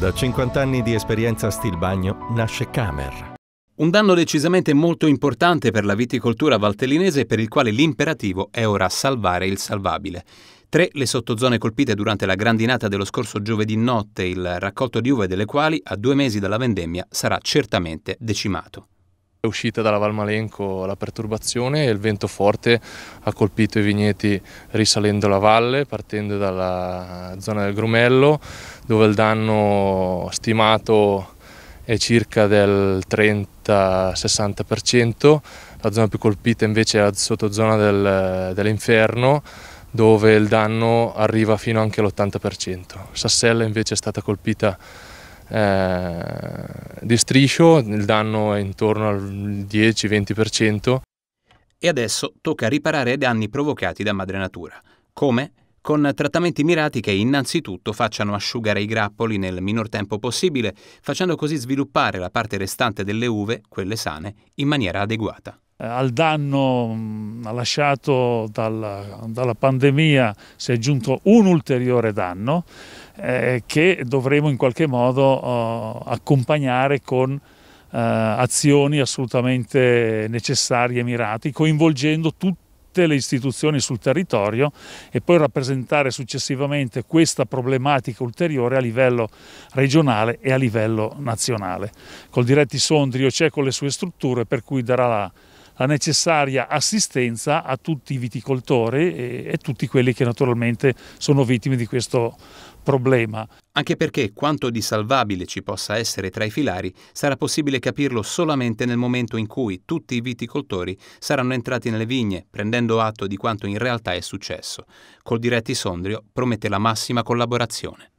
Da 50 anni di esperienza a Stilbagno nasce Camer. Un danno decisamente molto importante per la viticoltura valtellinese per il quale l'imperativo è ora salvare il salvabile. Tre le sottozone colpite durante la grandinata dello scorso giovedì notte, il raccolto di uve delle quali a due mesi dalla vendemmia sarà certamente decimato. È uscita dalla Valmalenco la perturbazione e il vento forte ha colpito i vigneti risalendo la valle, partendo dalla zona del Grumello, dove il danno stimato è circa del 30-60%, la zona più colpita invece è la sottozona del, dell'inferno, dove il danno arriva fino anche all'80%. Sassella invece è stata colpita eh, di striscio, il danno è intorno al 10-20%. E adesso tocca riparare i danni provocati da madre natura. Come? Con trattamenti mirati che innanzitutto facciano asciugare i grappoli nel minor tempo possibile, facendo così sviluppare la parte restante delle uve, quelle sane, in maniera adeguata. Eh, al danno mm, lasciato dalla, dalla, pandemia si è aggiunto un ulteriore danno eh, che dovremo in qualche modo eh, accompagnare con eh, azioni assolutamente necessarie e mirate, coinvolgendo tutti le istituzioni sul territorio e poi rappresentare successivamente questa problematica ulteriore a livello regionale e a livello nazionale. Col Diretti Sondrio c'è con le sue strutture per cui darà la la necessaria assistenza a tutti i viticoltori e, e tutti quelli che naturalmente sono vittime di questo problema. Anche perché quanto di salvabile ci possa essere tra i filari sarà possibile capirlo solamente nel momento in cui tutti i viticoltori saranno entrati nelle vigne, prendendo atto di quanto in realtà è successo. Col diretti Sondrio promette la massima collaborazione.